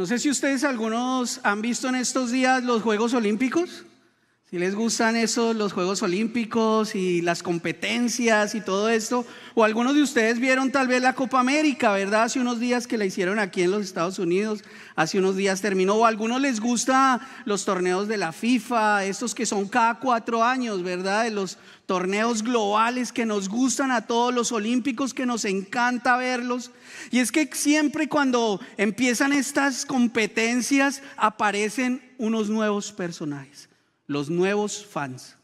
No sé si ustedes algunos han visto en estos días los Juegos Olímpicos. Si les gustan esos los Juegos Olímpicos y las competencias y todo esto, o algunos de ustedes vieron tal vez la Copa América, ¿verdad? Hace unos días que la hicieron aquí en los Estados Unidos, hace unos días terminó, o algunos les gustan los torneos de la FIFA, estos que son cada cuatro años, ¿verdad? De los torneos globales que nos gustan a todos los olímpicos, que nos encanta verlos. Y es que siempre cuando empiezan estas competencias aparecen unos nuevos personajes los nuevos fans.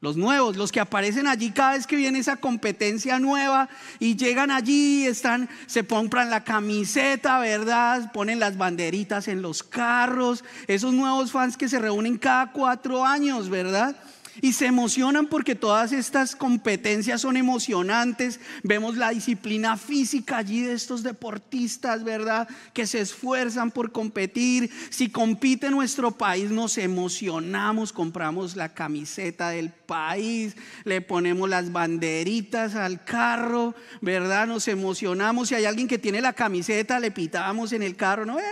Los nuevos, los que aparecen allí cada vez que viene esa competencia nueva y llegan allí, están, se compran la camiseta, ¿verdad? Ponen las banderitas en los carros, esos nuevos fans que se reúnen cada cuatro años, ¿verdad? Y se emocionan porque todas estas competencias son emocionantes. Vemos la disciplina física allí de estos deportistas, ¿verdad? Que se esfuerzan por competir. Si compite nuestro país, nos emocionamos, compramos la camiseta del país, le ponemos las banderitas al carro, ¿verdad? Nos emocionamos. Si hay alguien que tiene la camiseta, le pitamos en el carro, ¿no? ¡Eh,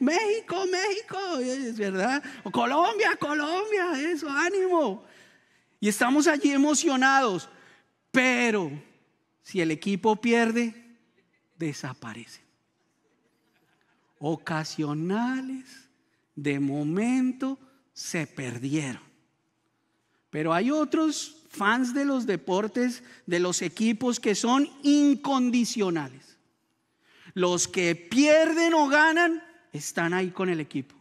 México, México! ¿Verdad? Colombia, Colombia, eso, ánimo. Y estamos allí emocionados. Pero si el equipo pierde, desaparecen. Ocasionales, de momento, se perdieron. Pero hay otros fans de los deportes, de los equipos que son incondicionales. Los que pierden o ganan están ahí con el equipo.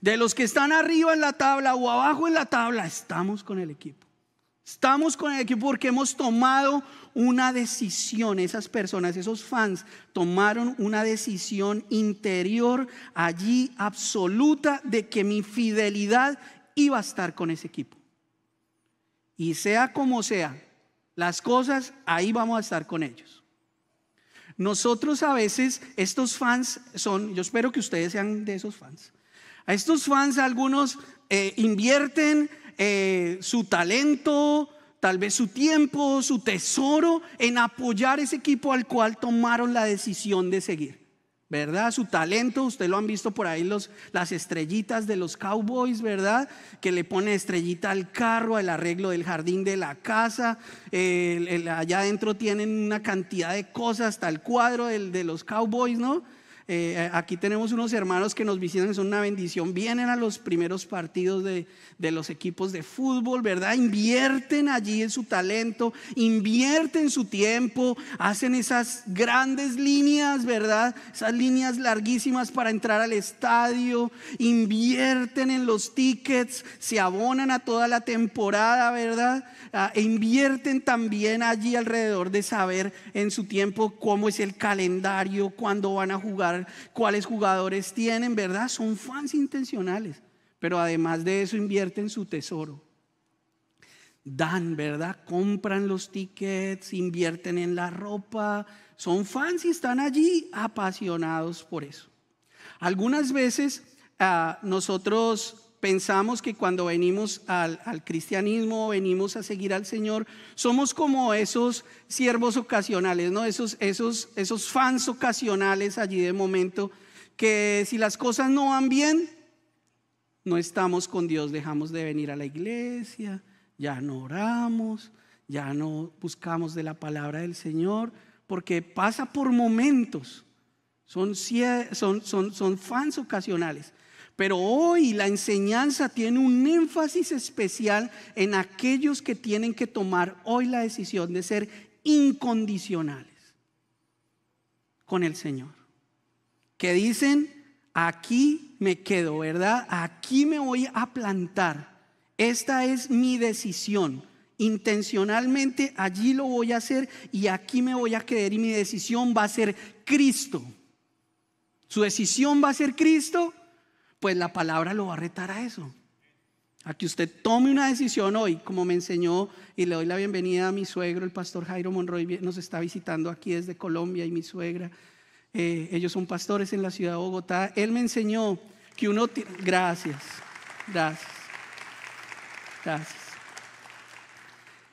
De los que están arriba en la tabla o abajo en la tabla, estamos con el equipo. Estamos con el equipo porque hemos tomado una decisión. Esas personas, esos fans, tomaron una decisión interior allí absoluta de que mi fidelidad iba a estar con ese equipo. Y sea como sea, las cosas, ahí vamos a estar con ellos. Nosotros a veces, estos fans son, yo espero que ustedes sean de esos fans, a estos fans algunos eh, invierten eh, su talento, tal vez su tiempo, su tesoro en apoyar ese equipo al cual tomaron la decisión de seguir. ¿Verdad? Su talento, usted lo han visto por ahí, los, las estrellitas de los cowboys, ¿verdad? Que le pone estrellita al carro, al arreglo del jardín de la casa. allá adentro tienen una cantidad de cosas, hasta el cuadro de los cowboys, ¿no? Eh, aquí tenemos unos hermanos que nos visitan, es una bendición. Vienen a los primeros partidos de, los equipos de fútbol, ¿verdad? Invierten allí en su talento, invierten su tiempo, hacen esas grandes líneas, ¿verdad? Esas líneas larguísimas para entrar al estadio, invierten en los tickets, se abonan a toda la temporada, ¿verdad? Ah, e invierten también allí alrededor de saber en su tiempo cómo es el calendario, cuándo van a jugar cuáles jugadores tienen, ¿verdad? Son fans intencionales, pero además de eso invierten su tesoro. Dan, ¿verdad? Compran los tickets, invierten en la ropa, son fans y están allí apasionados por eso. Algunas veces ah, nosotros pensamos que cuando venimos al, cristianismo, venimos a seguir al Señor, somos como esos siervos ocasionales, ¿no? Esos, esos, esos fans ocasionales allí de momento, que si las cosas no van bien, no estamos con Dios, dejamos de venir a la iglesia, ya no oramos, ya no buscamos de la palabra del Señor, porque pasa por momentos. Son, son, son, son fans ocasionales. Pero hoy la enseñanza tiene un énfasis especial en aquellos que tienen que tomar hoy la decisión de ser incondicionales con el Señor. Que dicen, aquí me quedo, ¿verdad? Aquí me voy a plantar. Esta es mi decisión. Intencionalmente allí lo voy a hacer y aquí me voy a quedar y mi decisión va a ser Cristo. Su decisión va a ser Cristo pues la palabra lo va a retar a eso. A que usted tome una decisión hoy, como me enseñó, y le doy la bienvenida a mi suegro, el pastor Jairo Monroy, nos está visitando aquí desde Colombia, y mi suegra. Eh, ellos son pastores en la ciudad de Bogotá. Él me enseñó que uno... Gracias, gracias, gracias.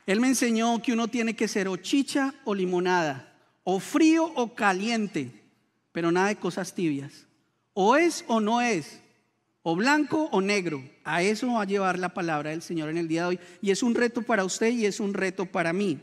Él me enseñó que uno tiene que ser o chicha o limonada, o frío o caliente, pero nada de cosas tibias. O es o no es. O blanco o negro. A eso va a llevar la palabra del Señor en el día de hoy. Y es un reto para usted y es un reto para mí.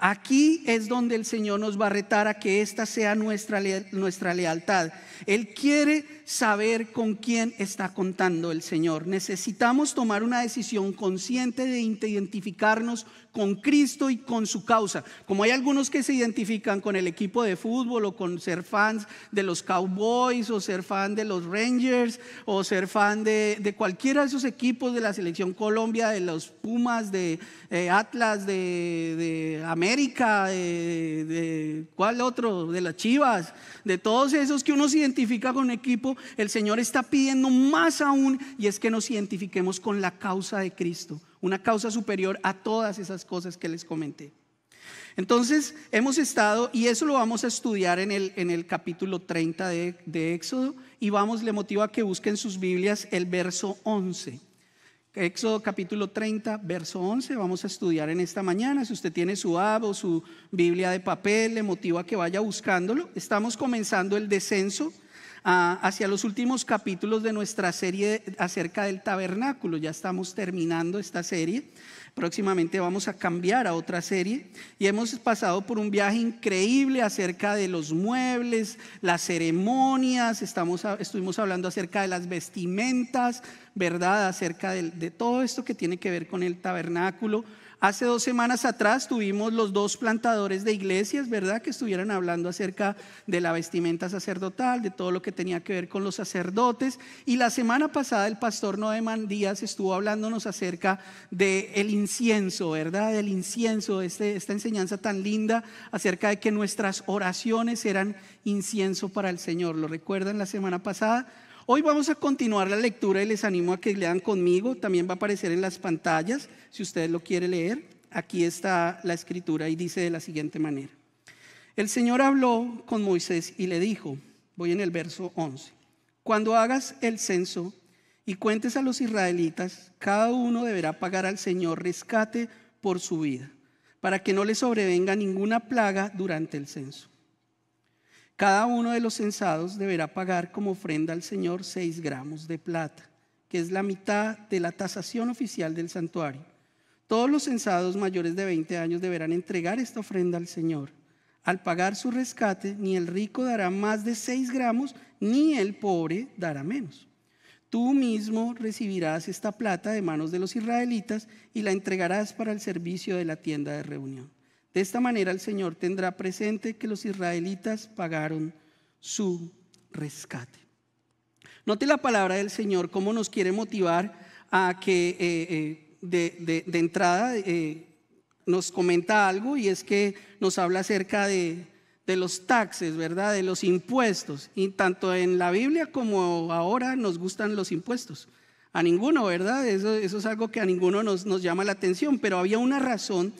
Aquí es donde el Señor nos va a retar a que esta sea nuestra, nuestra lealtad. Él quiere saber con quién está contando el Señor. Necesitamos tomar una decisión consciente de identificarnos con Cristo y con su causa. Como hay algunos que se identifican con el equipo de fútbol o con ser fans de los Cowboys o ser fan de los Rangers o ser fan de, cualquiera de esos equipos de la selección Colombia, de los Pumas, de eh, Atlas, de, América, de, cual cuál otro, de las Chivas, de todos esos que uno se identifica con equipos el Señor está pidiendo más aún y es que nos identifiquemos con la causa de Cristo, una causa superior a todas esas cosas que les comenté. Entonces, hemos estado, y eso lo vamos a estudiar en el, en el capítulo 30 de, Éxodo, y vamos, le motivo a que busquen sus Biblias el verso 11. Éxodo capítulo 30, verso 11, vamos a estudiar en esta mañana. Si usted tiene su AB o su Biblia de papel, le motiva a que vaya buscándolo. Estamos comenzando el descenso hacia los últimos capítulos de nuestra serie acerca del tabernáculo. Ya estamos terminando esta serie. Próximamente vamos a cambiar a otra serie y hemos pasado por un viaje increíble acerca de los muebles, las ceremonias, estuvimos hablando acerca de las vestimentas, ¿verdad? Acerca de todo esto que tiene que ver con el tabernáculo Hace dos semanas atrás tuvimos los dos plantadores de iglesias, ¿verdad? Que estuvieron hablando acerca de la vestimenta sacerdotal, de todo lo que tenía que ver con los sacerdotes. Y la semana pasada el pastor Noemán Díaz estuvo hablándonos acerca del el incienso, ¿verdad? Del incienso, este, esta enseñanza tan linda acerca de que nuestras oraciones eran incienso para el Señor. ¿Lo recuerdan la semana pasada? Hoy vamos a continuar la lectura y les animo a que lean conmigo. También va a aparecer en las pantallas si usted lo quiere leer. Aquí está la escritura y dice de la siguiente manera. El Señor habló con Moisés y le dijo, voy en el verso 11, cuando hagas el censo y cuentes a los israelitas, cada uno deberá pagar al Señor rescate por su vida, para que no le sobrevenga ninguna plaga durante el censo. Cada uno de los censados deberá pagar como ofrenda al Señor seis gramos de plata, que es la mitad de la tasación oficial del santuario. Todos los censados mayores de 20 años deberán entregar esta ofrenda al Señor. Al pagar su rescate, ni el rico dará más de seis gramos, ni el pobre dará menos. Tú mismo recibirás esta plata de manos de los israelitas y la entregarás para el servicio de la tienda de reunión. De esta manera el Señor tendrá presente que los israelitas pagaron su rescate. Note la palabra del Señor, cómo nos quiere motivar a que eh, eh, de, entrada eh, nos comenta algo y es que nos habla acerca de, los taxes, ¿verdad? De los impuestos. Y tanto en la Biblia como ahora nos gustan los impuestos. A ninguno, ¿verdad? Eso, eso es algo que a ninguno nos, nos llama la atención, pero había una razón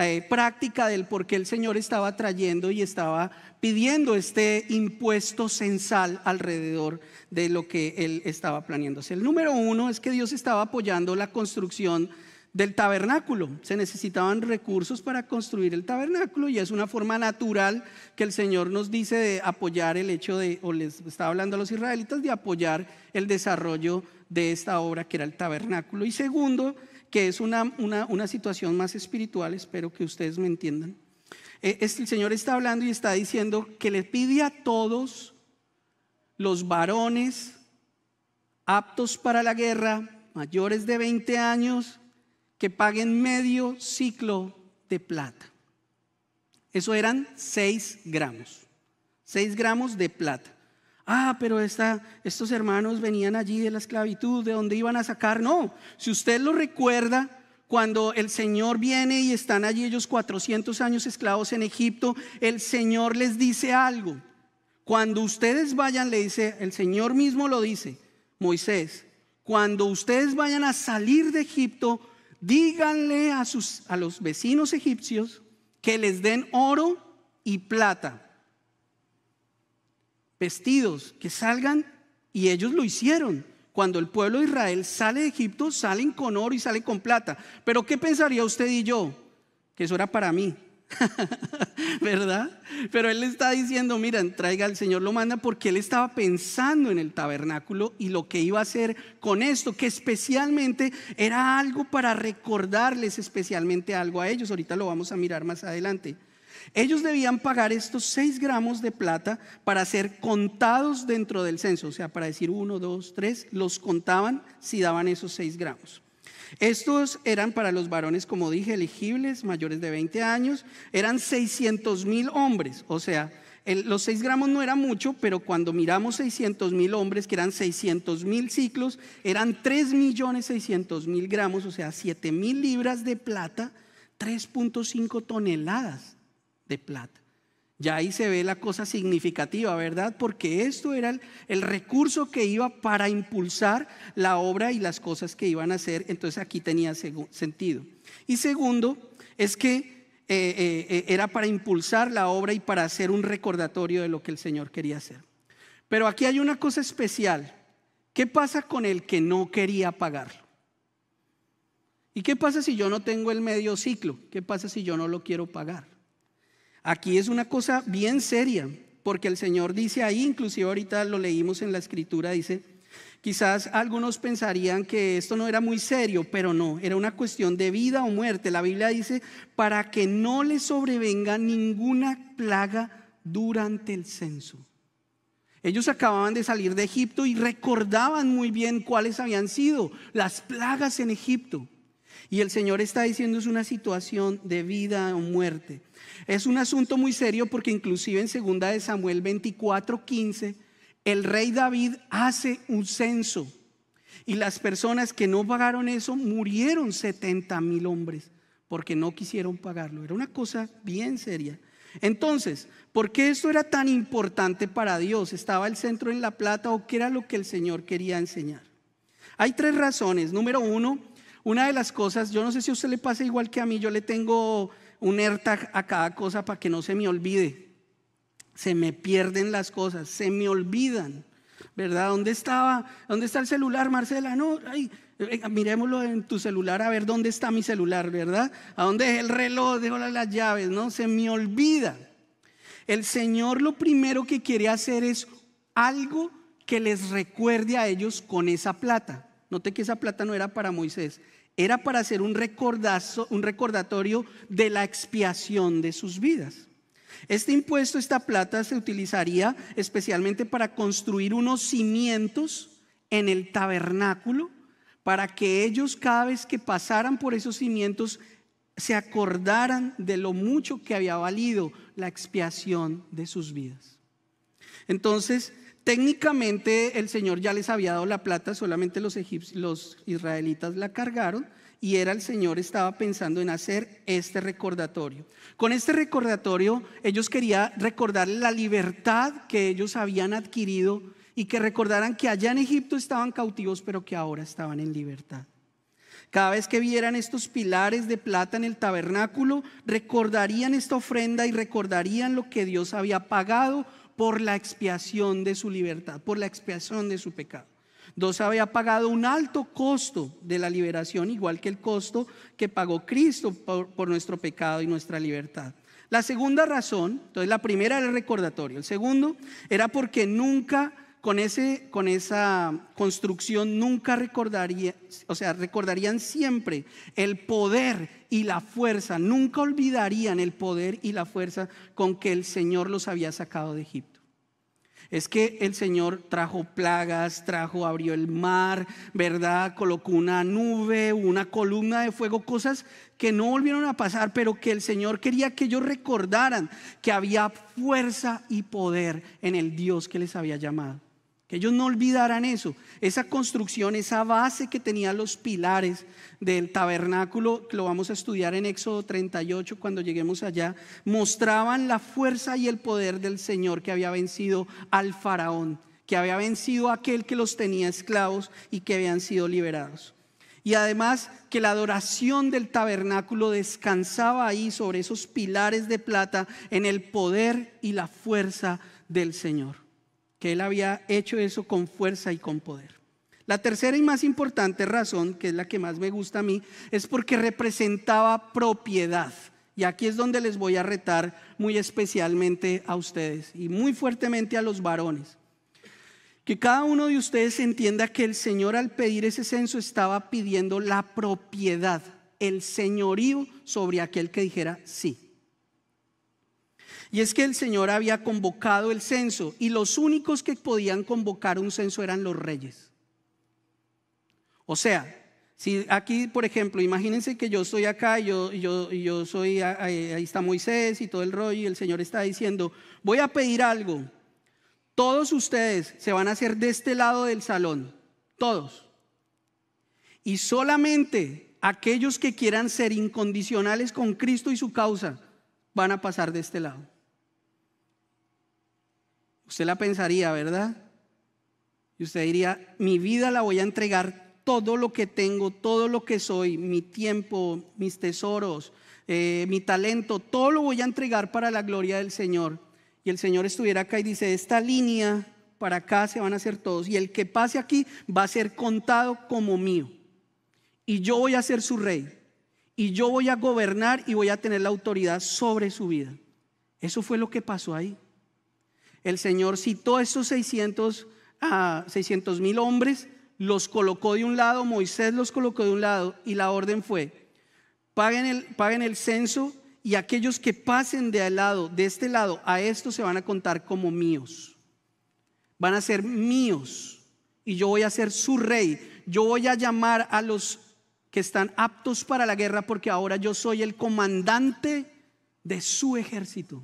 eh, práctica del por qué el Señor estaba trayendo y estaba pidiendo este impuesto censal alrededor de lo que él estaba planeándose. El número uno es que Dios estaba apoyando la construcción del tabernáculo. Se necesitaban recursos para construir el tabernáculo y es una forma natural que el Señor nos dice de apoyar el hecho de, o les estaba hablando a los israelitas, de apoyar el desarrollo de esta obra que era el tabernáculo. Y segundo, que es una, una, situación más espiritual, espero que ustedes me entiendan. Eh, el Señor está hablando y está diciendo que le pide a todos los varones aptos para la guerra, mayores de 20 años, que paguen medio ciclo de plata. Eso eran 6 gramos, 6 gramos de plata ah, pero estos hermanos venían allí de la esclavitud, de dónde iban a sacar. No, si usted lo recuerda, cuando el Señor viene y están allí ellos 400 años esclavos en Egipto, el Señor les dice algo. Cuando ustedes vayan, le dice, el Señor mismo lo dice, Moisés, cuando ustedes vayan a salir de Egipto, díganle a, sus, a los vecinos egipcios que les den oro y plata vestidos, que salgan, y ellos lo hicieron. Cuando el pueblo de Israel sale de Egipto, salen con oro y salen con plata. Pero ¿qué pensaría usted y yo? Que eso era para mí. ¿Verdad? Pero él está diciendo, miren, traiga, el Señor lo manda porque él estaba pensando en el tabernáculo y lo que iba a hacer con esto, que especialmente era algo para recordarles especialmente algo a ellos. Ahorita lo vamos a mirar más adelante. Ellos debían pagar estos 6 gramos de plata para ser contados dentro del censo, o sea, para decir 1, 2, 3, los contaban si daban esos 6 gramos. Estos eran para los varones, como dije, elegibles, mayores de 20 años, eran 600 mil hombres, o sea, los 6 gramos no era mucho, pero cuando miramos 600 mil hombres, que eran 600 mil ciclos, eran 3 millones mil gramos, o sea, 7 mil libras de plata, 3.5 toneladas de plata. Ya ahí se ve la cosa significativa, ¿verdad? Porque esto era el, recurso que iba para impulsar la obra y las cosas que iban a hacer. Entonces aquí tenía sentido. Y segundo, es que eh, eh, eh, era para impulsar la obra y para hacer un recordatorio de lo que el Señor quería hacer. Pero aquí hay una cosa especial. ¿Qué pasa con el que no quería pagarlo? ¿Y qué pasa si yo no tengo el medio ciclo? ¿Qué pasa si yo no lo quiero pagar? Aquí es una cosa bien seria, porque el Señor dice ahí, inclusive ahorita lo leímos en la escritura, dice, quizás algunos pensarían que esto no era muy serio, pero no, era una cuestión de vida o muerte. La Biblia dice, para que no le sobrevenga ninguna plaga durante el censo. Ellos acababan de salir de Egipto y recordaban muy bien cuáles habían sido las plagas en Egipto. Y el Señor está diciendo es una situación de vida o muerte. Es un asunto muy serio porque inclusive en segunda de Samuel 24.15 el rey David hace un censo y las personas que no pagaron eso murieron 70 mil hombres porque no quisieron pagarlo. Era una cosa bien seria. Entonces, ¿por qué esto era tan importante para Dios? ¿Estaba el centro en la plata o qué era lo que el Señor quería enseñar? Hay tres razones. Número uno, una de las cosas, yo no sé si a usted le pasa igual que a mí, yo le tengo un AirTag a cada cosa para que no se me olvide. Se me pierden las cosas, se me olvidan. ¿Verdad? ¿Dónde estaba? ¿Dónde está el celular, Marcela? No, ay, miremoslo en tu celular a ver dónde está mi celular, ¿verdad? ¿A dónde es el reloj? Dejo las llaves, ¿no? Se me olvida. El Señor lo primero que quiere hacer es algo que les recuerde a ellos con esa plata. Note que esa plata no era para Moisés, era para hacer un, recordazo, un recordatorio de la expiación de sus vidas. Este impuesto, esta plata, se utilizaría especialmente para construir unos cimientos en el tabernáculo, para que ellos cada vez que pasaran por esos cimientos se acordaran de lo mucho que había valido la expiación de sus vidas. Entonces, Técnicamente el Señor ya les había dado la plata, solamente los, los israelitas la cargaron y era el Señor estaba pensando en hacer este recordatorio. Con este recordatorio ellos querían recordar la libertad que ellos habían adquirido y que recordaran que allá en Egipto estaban cautivos, pero que ahora estaban en libertad. Cada vez que vieran estos pilares de plata en el tabernáculo, recordarían esta ofrenda y recordarían lo que Dios había pagado por la expiación de su libertad, por la expiación de su pecado. Dos había pagado un alto costo de la liberación, igual que el costo que pagó Cristo por, nuestro pecado y nuestra libertad. La segunda razón, entonces la primera era el recordatorio, el segundo era porque nunca con, ese, con esa construcción nunca recordaría, o sea, recordarían siempre el poder y la fuerza. Nunca olvidarían el poder y la fuerza con que el Señor los había sacado de Egipto. Es que el Señor trajo plagas, trajo, abrió el mar, ¿verdad? Colocó una nube, una columna de fuego, cosas que no volvieron a pasar, pero que el Señor quería que ellos recordaran que había fuerza y poder en el Dios que les había llamado que ellos no olvidaran eso. Esa construcción, esa base que tenía los pilares del tabernáculo, que lo vamos a estudiar en Éxodo 38 cuando lleguemos allá, mostraban la fuerza y el poder del Señor que había vencido al faraón, que había vencido a aquel que los tenía esclavos y que habían sido liberados. Y además que la adoración del tabernáculo descansaba ahí sobre esos pilares de plata en el poder y la fuerza del Señor que él había hecho eso con fuerza y con poder. La tercera y más importante razón, que es la que más me gusta a mí, es porque representaba propiedad. Y aquí es donde les voy a retar muy especialmente a ustedes y muy fuertemente a los varones. Que cada uno de ustedes entienda que el Señor al pedir ese censo estaba pidiendo la propiedad, el señorío sobre aquel que dijera sí. Y es que el Señor había convocado el censo y los únicos que podían convocar un censo eran los reyes. O sea, si aquí, por ejemplo, imagínense que yo estoy acá y yo, yo, yo soy, ahí está Moisés y todo el rollo y el Señor está diciendo, voy a pedir algo. Todos ustedes se van a hacer de este lado del salón, todos. Y solamente aquellos que quieran ser incondicionales con Cristo y su causa van a pasar de este lado. Usted la pensaría, ¿verdad? Y usted diría, mi vida la voy a entregar todo lo que tengo, todo lo que soy, mi tiempo, mis tesoros, eh, mi talento, todo lo voy a entregar para la gloria del Señor. Y el Señor estuviera acá y dice, esta línea para acá se van a hacer todos. Y el que pase aquí va a ser contado como mío. Y yo voy a ser su rey. Y yo voy a gobernar y voy a tener la autoridad sobre su vida. Eso fue lo que pasó ahí. El Señor citó a esos 600 mil hombres, los colocó de un lado, Moisés los colocó de un lado y la orden fue, paguen el, paguen el censo y aquellos que pasen de al lado, de este lado a esto se van a contar como míos. Van a ser míos y yo voy a ser su rey. Yo voy a llamar a los que están aptos para la guerra porque ahora yo soy el comandante de su ejército.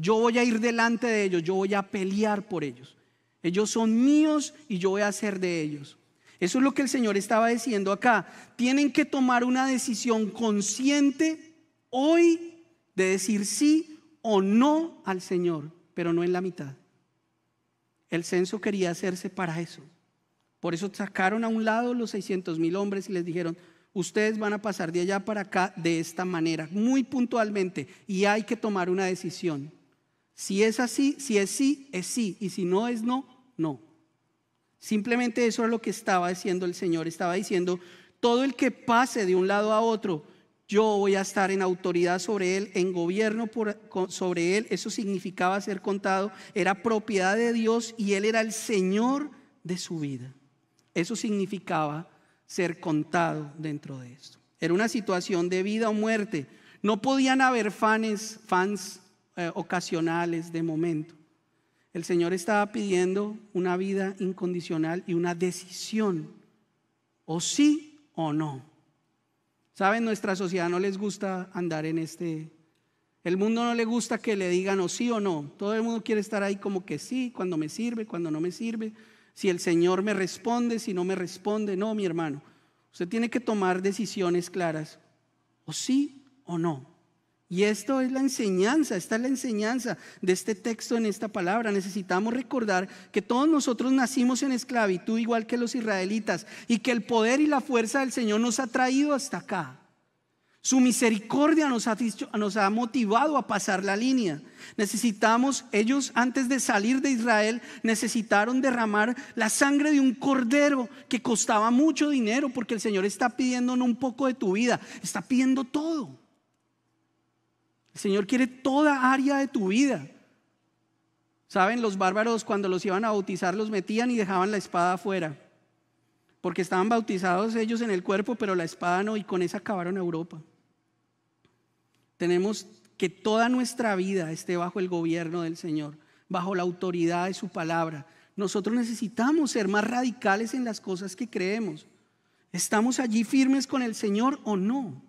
Yo voy a ir delante de ellos, yo voy a pelear por ellos. Ellos son míos y yo voy a hacer de ellos. Eso es lo que el Señor estaba diciendo acá. Tienen que tomar una decisión consciente hoy de decir sí o no al Señor, pero no en la mitad. El censo quería hacerse para eso. Por eso sacaron a un lado los 600 mil hombres y les dijeron, ustedes van a pasar de allá para acá de esta manera, muy puntualmente, y hay que tomar una decisión. Si es así, si es sí, es sí. Y si no es no, no. Simplemente eso es lo que estaba diciendo el Señor. Estaba diciendo, todo el que pase de un lado a otro, yo voy a estar en autoridad sobre él, en gobierno sobre él. Eso significaba ser contado. Era propiedad de Dios y él era el Señor de su vida. Eso significaba ser contado dentro de esto. Era una situación de vida o muerte. No podían haber fans, fans eh, ocasionales de momento. El Señor estaba pidiendo una vida incondicional y una decisión, o sí o no. Saben, nuestra sociedad no les gusta andar en este... El mundo no le gusta que le digan o sí o no. Todo el mundo quiere estar ahí como que sí, cuando me sirve, cuando no me sirve. Si el Señor me responde, si no me responde. No, mi hermano. Usted tiene que tomar decisiones claras. O sí o no. Y esto es la enseñanza, Esta es la enseñanza de este texto en esta palabra. Necesitamos recordar que todos nosotros nacimos en esclavitud igual que los israelitas y que el poder y la fuerza del Señor nos ha traído hasta acá. Su misericordia nos ha, nos ha motivado a pasar la línea. Necesitamos, ellos antes de salir de Israel, necesitaron derramar la sangre de un cordero que costaba mucho dinero porque el Señor está pidiendo un poco de tu vida, está pidiendo todo. El Señor quiere toda área de tu vida. Saben, los bárbaros cuando los iban a bautizar los metían y dejaban la espada afuera, porque estaban bautizados ellos en el cuerpo, pero la espada no, y con esa acabaron Europa. Tenemos que toda nuestra vida esté bajo el gobierno del Señor, bajo la autoridad de su palabra. Nosotros necesitamos ser más radicales en las cosas que creemos. ¿Estamos allí firmes con el Señor o no?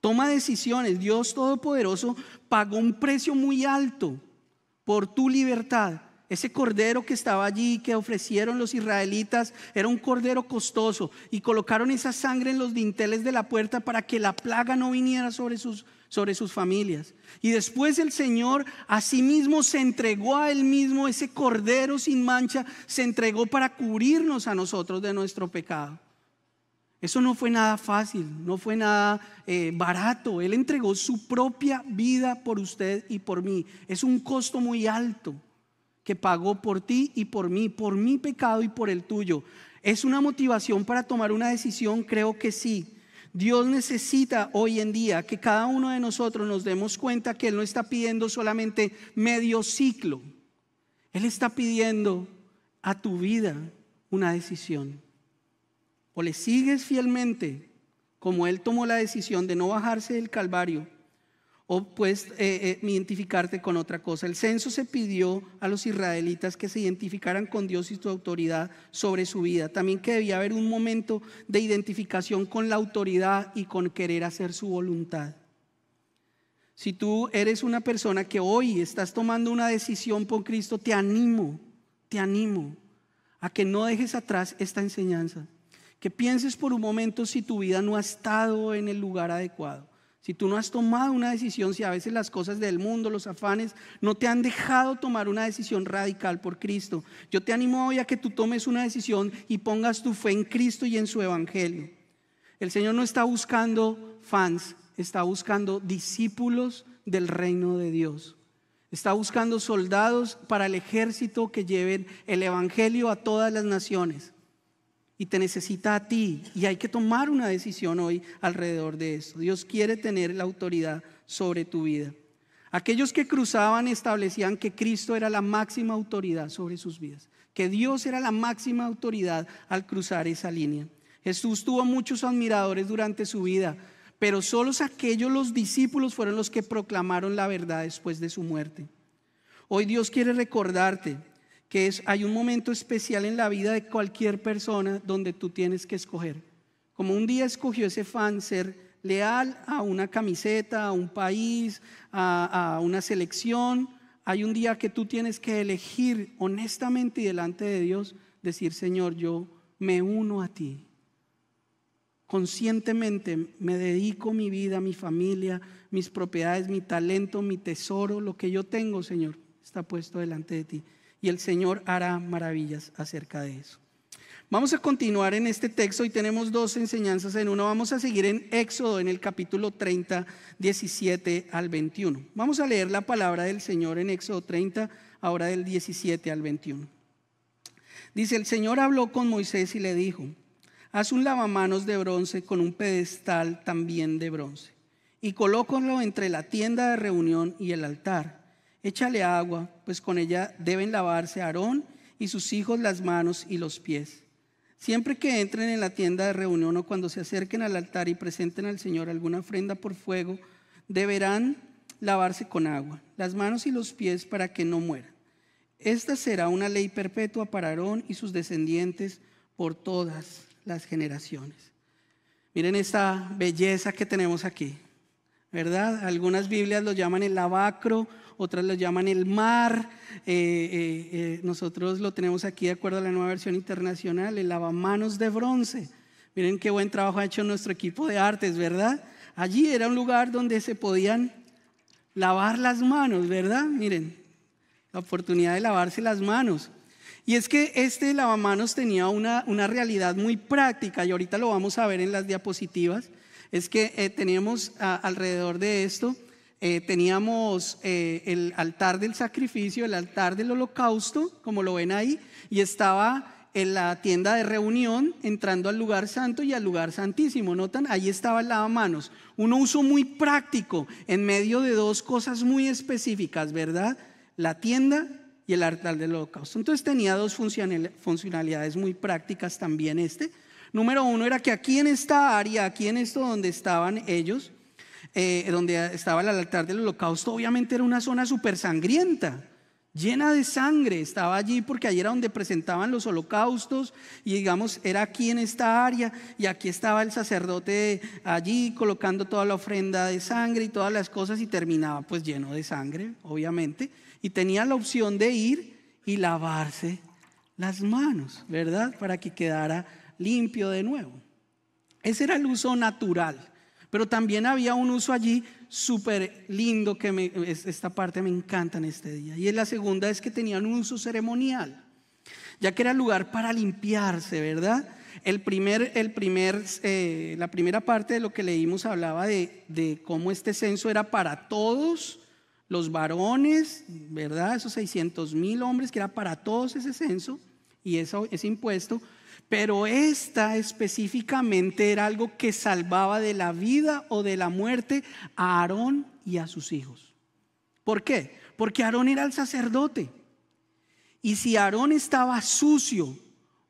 Toma decisiones. Dios Todopoderoso pagó un precio muy alto por tu libertad. Ese cordero que estaba allí, que ofrecieron los israelitas, era un cordero costoso y colocaron esa sangre en los dinteles de la puerta para que la plaga no viniera sobre sus, sobre sus familias. Y después el Señor a sí se entregó a Él mismo, ese cordero sin mancha, se entregó para cubrirnos a nosotros de nuestro pecado. Eso no fue nada fácil, no fue nada eh, barato. Él entregó su propia vida por usted y por mí. Es un costo muy alto que pagó por ti y por mí, por mi pecado y por el tuyo. ¿Es una motivación para tomar una decisión? Creo que sí. Dios necesita hoy en día que cada uno de nosotros nos demos cuenta que Él no está pidiendo solamente medio ciclo. Él está pidiendo a tu vida una decisión o le sigues fielmente, como Él tomó la decisión de no bajarse del Calvario, o pues eh, eh, identificarte con otra cosa. El censo se pidió a los israelitas que se identificaran con Dios y su autoridad sobre su vida. También que debía haber un momento de identificación con la autoridad y con querer hacer su voluntad. Si tú eres una persona que hoy estás tomando una decisión por Cristo, te animo, te animo a que no dejes atrás esta enseñanza. Que pienses por un momento si tu vida no ha estado en el lugar adecuado. Si tú no has tomado una decisión, si a veces las cosas del mundo, los afanes, no te han dejado tomar una decisión radical por Cristo, yo te animo hoy a que tú tomes una decisión y pongas tu fe en Cristo y en su Evangelio. El Señor no está buscando fans, está buscando discípulos del reino de Dios. Está buscando soldados para el ejército que lleven el Evangelio a todas las naciones y te necesita a ti. Y hay que tomar una decisión hoy alrededor de eso. Dios quiere tener la autoridad sobre tu vida. Aquellos que cruzaban establecían que Cristo era la máxima autoridad sobre sus vidas, que Dios era la máxima autoridad al cruzar esa línea. Jesús tuvo muchos admiradores durante su vida, pero solo aquellos los discípulos fueron los que proclamaron la verdad después de su muerte. Hoy Dios quiere recordarte que es, hay un momento especial en la vida de cualquier persona donde tú tienes que escoger. Como un día escogió ese fan ser leal a una camiseta, a un país, a, a una selección, hay un día que tú tienes que elegir honestamente y delante de Dios, decir, Señor, yo me uno a ti. Conscientemente me dedico mi vida, mi familia, mis propiedades, mi talento, mi tesoro, lo que yo tengo, Señor, está puesto delante de ti y el Señor hará maravillas acerca de eso. Vamos a continuar en este texto y tenemos dos enseñanzas en uno. Vamos a seguir en Éxodo en el capítulo 30, 17 al 21. Vamos a leer la palabra del Señor en Éxodo 30, ahora del 17 al 21. Dice, el Señor habló con Moisés y le dijo, haz un lavamanos de bronce con un pedestal también de bronce y colócalo entre la tienda de reunión y el altar Échale agua, pues con ella deben lavarse Aarón y sus hijos las manos y los pies. Siempre que entren en la tienda de reunión o cuando se acerquen al altar y presenten al Señor alguna ofrenda por fuego, deberán lavarse con agua, las manos y los pies para que no mueran. Esta será una ley perpetua para Aarón y sus descendientes por todas las generaciones. Miren esta belleza que tenemos aquí. ¿verdad? Algunas Biblias lo llaman el lavacro, otras lo llaman el mar. Eh, eh, eh, nosotros lo tenemos aquí de acuerdo a la nueva versión internacional, el lavamanos de bronce. Miren qué buen trabajo ha hecho nuestro equipo de artes, ¿verdad? Allí era un lugar donde se podían lavar las manos, ¿verdad? Miren, la oportunidad de lavarse las manos. Y es que este lavamanos tenía una, una realidad muy práctica y ahorita lo vamos a ver en las diapositivas es que eh, teníamos alrededor de esto, eh, teníamos eh, el altar del sacrificio, el altar del holocausto, como lo ven ahí, y estaba en la tienda de reunión, entrando al lugar santo y al lugar santísimo. ¿Notan? Ahí estaba el lavamanos. Un uso muy práctico en medio de dos cosas muy específicas, ¿verdad? La tienda y el altar del holocausto. Entonces tenía dos funcionalidades muy prácticas también este. Número uno era que aquí en esta área, aquí en esto donde estaban ellos, eh, donde estaba el altar del holocausto, obviamente era una zona súper sangrienta, llena de sangre. Estaba allí porque allí era donde presentaban los holocaustos y digamos, era aquí en esta área y aquí estaba el sacerdote allí colocando toda la ofrenda de sangre y todas las cosas y terminaba pues lleno de sangre, obviamente. Y tenía la opción de ir y lavarse las manos, ¿verdad? Para que quedara limpio de nuevo. Ese era el uso natural. Pero también había un uso allí súper lindo que esta parte me encanta en este día. Y la segunda es que tenían un uso ceremonial, ya que era lugar para limpiarse, ¿verdad? El primer, el primer, eh, la primera parte de lo que leímos hablaba de, de cómo este censo era para todos los varones, ¿verdad? Esos 600 mil hombres, que era para todos ese censo y eso es impuesto, pero esta específicamente era algo que salvaba de la vida o de la muerte a Aarón y a sus hijos. ¿Por qué? Porque Aarón era el sacerdote. Y si Aarón estaba sucio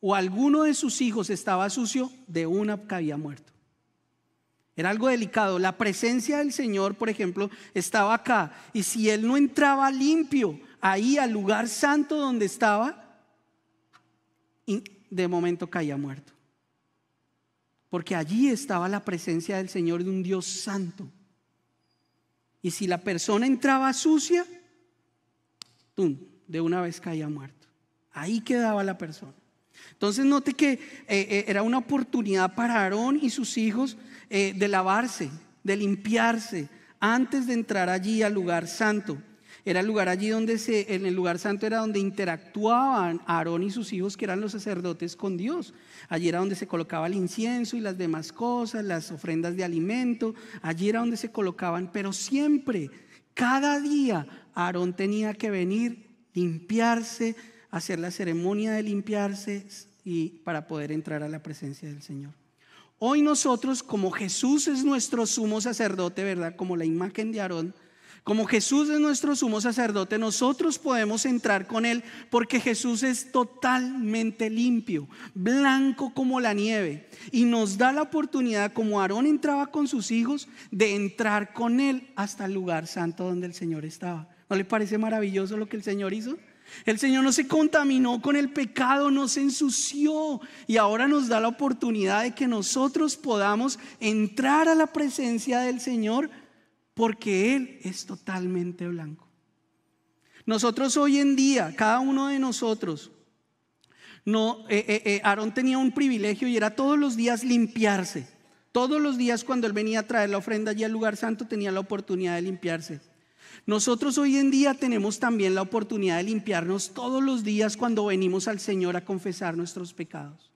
o alguno de sus hijos estaba sucio, de una que había muerto. Era algo delicado. La presencia del Señor, por ejemplo, estaba acá. Y si él no entraba limpio ahí al lugar santo donde estaba, de momento caía muerto. Porque allí estaba la presencia del Señor de un Dios santo. Y si la persona entraba sucia, de una vez caía muerto. Ahí quedaba la persona. Entonces note que eh, eh, era una oportunidad para Aarón y sus hijos eh, de lavarse, de limpiarse, antes de entrar allí al lugar santo. Era el lugar allí donde se, en el lugar santo era donde interactuaban Aarón y sus hijos, que eran los sacerdotes, con Dios. Allí era donde se colocaba el incienso y las demás cosas, las ofrendas de alimento. Allí era donde se colocaban, pero siempre, cada día, Aarón tenía que venir, limpiarse, hacer la ceremonia de limpiarse y para poder entrar a la presencia del Señor. Hoy nosotros, como Jesús es nuestro sumo sacerdote, ¿verdad? Como la imagen de Aarón, como Jesús es nuestro sumo sacerdote, nosotros podemos entrar con Él porque Jesús es totalmente limpio, blanco como la nieve, y nos da la oportunidad, como Aarón entraba con sus hijos, de entrar con Él hasta el lugar santo donde el Señor estaba. ¿No le parece maravilloso lo que el Señor hizo? El Señor no se contaminó con el pecado, no se ensució y ahora nos da la oportunidad de que nosotros podamos entrar a la presencia del Señor porque Él es totalmente blanco. Nosotros hoy en día, cada uno de nosotros, no, eh, eh, eh, Aarón tenía un privilegio y era todos los días limpiarse. Todos los días cuando él venía a traer la ofrenda allí al lugar santo tenía la oportunidad de limpiarse. Nosotros hoy en día tenemos también la oportunidad de limpiarnos todos los días cuando venimos al Señor a confesar nuestros pecados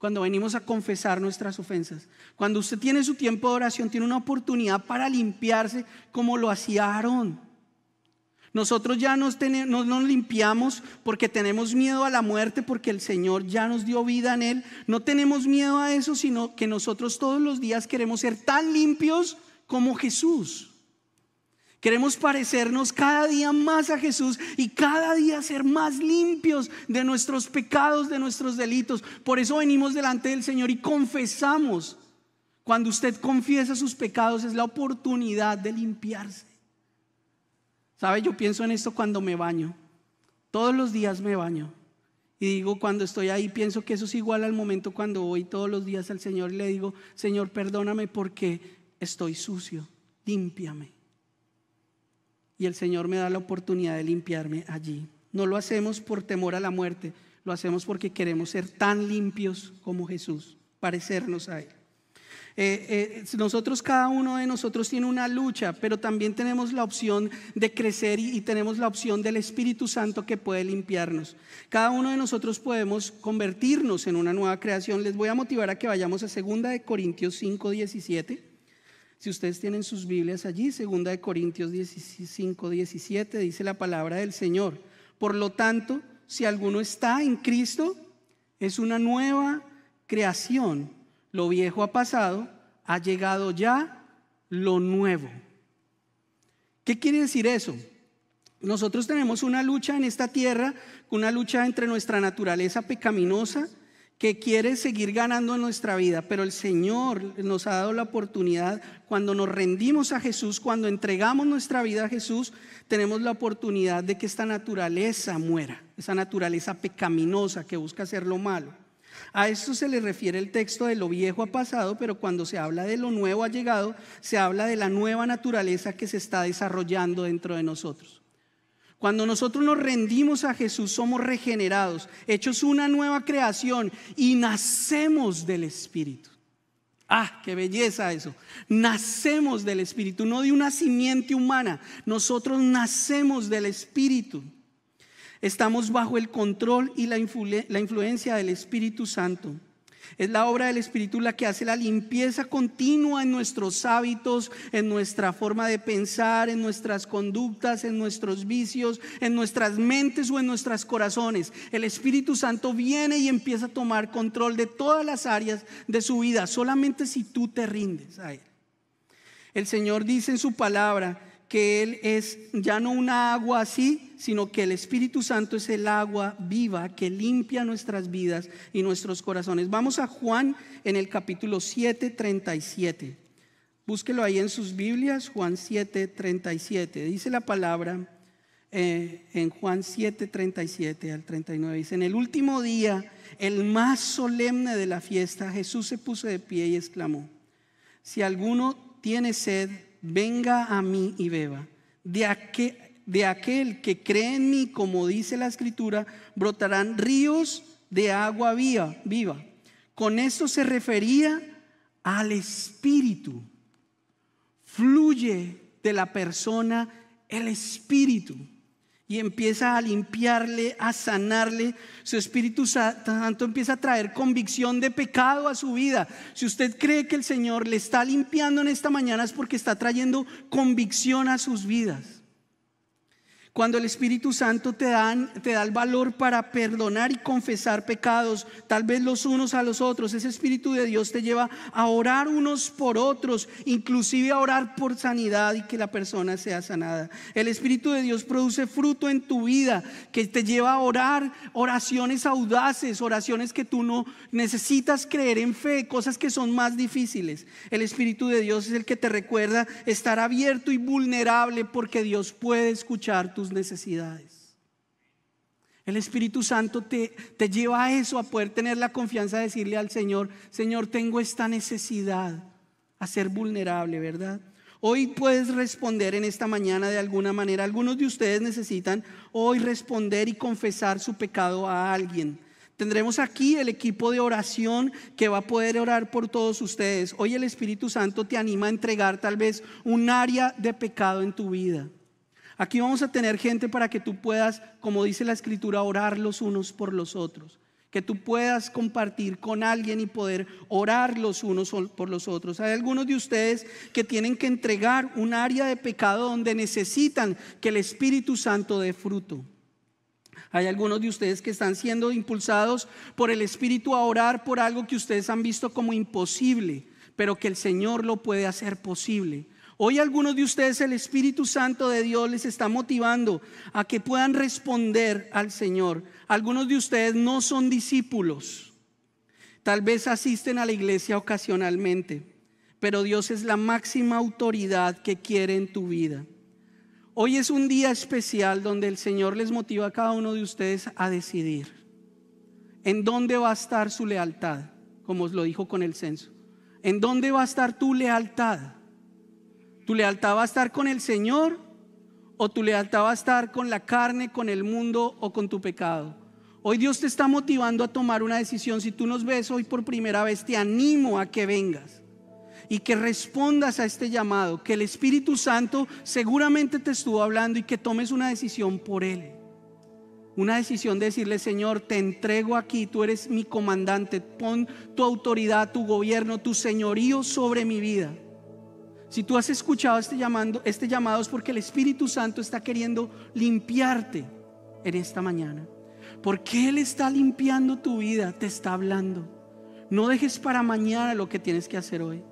cuando venimos a confesar nuestras ofensas. Cuando usted tiene su tiempo de oración, tiene una oportunidad para limpiarse como lo hacía Aarón. Nosotros ya nos, nos, limpiamos porque tenemos miedo a la muerte, porque el Señor ya nos dio vida en Él. No tenemos miedo a eso, sino que nosotros todos los días queremos ser tan limpios como Jesús. Queremos parecernos cada día más a Jesús y cada día ser más limpios de nuestros pecados, de nuestros delitos. Por eso venimos delante del Señor y confesamos. Cuando usted confiesa sus pecados es la oportunidad de limpiarse. ¿Sabe? Yo pienso en esto cuando me baño. Todos los días me baño. Y digo, cuando estoy ahí, pienso que eso es igual al momento cuando voy todos los días al Señor y le digo, Señor, perdóname porque estoy sucio, límpiame y el Señor me da la oportunidad de limpiarme allí. No lo hacemos por temor a la muerte, lo hacemos porque queremos ser tan limpios como Jesús, parecernos a Él. Eh, eh, nosotros, cada uno de nosotros tiene una lucha, pero también tenemos la opción de crecer y, tenemos la opción del Espíritu Santo que puede limpiarnos. Cada uno de nosotros podemos convertirnos en una nueva creación. Les voy a motivar a que vayamos a 2 Corintios 5, 17. Si ustedes tienen sus Biblias allí, 2 Corintios 5, 17, dice la palabra del Señor. Por lo tanto, si alguno está en Cristo, es una nueva creación. Lo viejo ha pasado, ha llegado ya lo nuevo. ¿Qué quiere decir eso? Nosotros tenemos una lucha en esta tierra, una lucha entre nuestra naturaleza pecaminosa que quiere seguir ganando en nuestra vida, pero el Señor nos ha dado la oportunidad, cuando nos rendimos a Jesús, cuando entregamos nuestra vida a Jesús, tenemos la oportunidad de que esta naturaleza muera, esa naturaleza pecaminosa que busca hacer lo malo. A esto se le refiere el texto de lo viejo ha pasado, pero cuando se habla de lo nuevo ha llegado, se habla de la nueva naturaleza que se está desarrollando dentro de nosotros. Cuando nosotros nos rendimos a Jesús, somos regenerados, hechos una nueva creación y nacemos del Espíritu. Ah, qué belleza eso. Nacemos del Espíritu, no de una simiente humana. Nosotros nacemos del Espíritu. Estamos bajo el control y la, la influencia del Espíritu Santo. Es la obra del Espíritu la que hace la limpieza continua en nuestros hábitos, en nuestra forma de pensar, en nuestras conductas, en nuestros vicios, en nuestras mentes o en nuestros corazones. El Espíritu Santo viene y empieza a tomar control de todas las áreas de su vida, solamente si tú te rindes a Él. El Señor dice en su palabra, que Él es ya no una agua así, sino que el Espíritu Santo es el agua viva que limpia nuestras vidas y nuestros corazones. Vamos a Juan en el capítulo 7, 37. Búsquelo ahí en sus Biblias, Juan 7, 37. Dice la palabra eh, en Juan 7, 37 al 39. Dice, en el último día, el más solemne de la fiesta, Jesús se puso de pie y exclamó, si alguno tiene sed, venga a mí y beba. De aquel, que cree en mí, como dice la escritura, brotarán ríos de agua viva. viva. Con esto se refería al espíritu. Fluye de la persona el espíritu y empieza a limpiarle, a sanarle. Su Espíritu Santo empieza a traer convicción de pecado a su vida. Si usted cree que el Señor le está limpiando en esta mañana es porque está trayendo convicción a sus vidas. Cuando el Espíritu Santo te, dan, te da el valor para perdonar y confesar pecados, tal vez los unos a los otros, ese Espíritu de Dios te lleva a orar unos por otros, inclusive a orar por sanidad y que la persona sea sanada. El Espíritu de Dios produce fruto en tu vida que te lleva a orar oraciones audaces, oraciones que tú no necesitas creer en fe, cosas que son más difíciles. El Espíritu de Dios es el que te recuerda estar abierto y vulnerable porque Dios puede escuchar tu necesidades. El Espíritu Santo te, te lleva a eso, a poder tener la confianza de decirle al Señor, Señor, tengo esta necesidad, a ser vulnerable, ¿verdad? Hoy puedes responder en esta mañana de alguna manera. Algunos de ustedes necesitan hoy responder y confesar su pecado a alguien. Tendremos aquí el equipo de oración que va a poder orar por todos ustedes. Hoy el Espíritu Santo te anima a entregar tal vez un área de pecado en tu vida. Aquí vamos a tener gente para que tú puedas, como dice la escritura, orar los unos por los otros. Que tú puedas compartir con alguien y poder orar los unos por los otros. Hay algunos de ustedes que tienen que entregar un área de pecado donde necesitan que el Espíritu Santo dé fruto. Hay algunos de ustedes que están siendo impulsados por el Espíritu a orar por algo que ustedes han visto como imposible, pero que el Señor lo puede hacer posible. Hoy algunos de ustedes el Espíritu Santo de Dios les está motivando a que puedan responder al Señor. Algunos de ustedes no son discípulos. Tal vez asisten a la iglesia ocasionalmente, pero Dios es la máxima autoridad que quiere en tu vida. Hoy es un día especial donde el Señor les motiva a cada uno de ustedes a decidir en dónde va a estar su lealtad, como os lo dijo con el censo. ¿En dónde va a estar tu lealtad? ¿Tu lealtad va a estar con el Señor o tu lealtad va a estar con la carne, con el mundo o con tu pecado? Hoy Dios te está motivando a tomar una decisión. Si tú nos ves hoy por primera vez, te animo a que vengas y que respondas a este llamado, que el Espíritu Santo seguramente te estuvo hablando y que tomes una decisión por Él. Una decisión de decirle, Señor, te entrego aquí, tú eres mi comandante, pon tu autoridad, tu gobierno, tu señorío sobre mi vida. Si tú has escuchado este, este llamado es porque el Espíritu Santo está queriendo limpiarte en esta mañana. Porque Él está limpiando tu vida, te está hablando. No dejes para mañana lo que tienes que hacer hoy.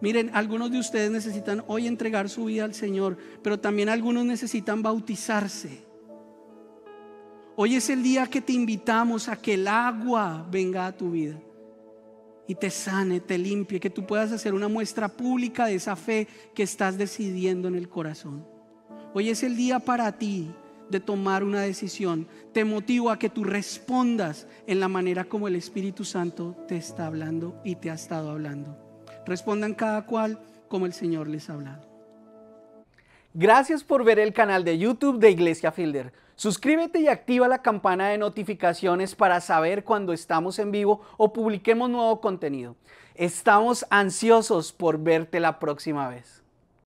Miren, algunos de ustedes necesitan hoy entregar su vida al Señor, pero también algunos necesitan bautizarse. Hoy es el día que te invitamos a que el agua venga a tu vida y te sane, te limpie, que tú puedas hacer una muestra pública de esa fe que estás decidiendo en el corazón. Hoy es el día para ti de tomar una decisión. Te motivo a que tú respondas en la manera como el Espíritu Santo te está hablando y te ha estado hablando. Respondan cada cual como el Señor les ha hablado. Gracias por ver el canal de YouTube de Iglesia Fielder. Suscríbete y activa la campana de notificaciones para saber cuando estamos en vivo o publiquemos nuevo contenido. Estamos ansiosos por verte la próxima vez.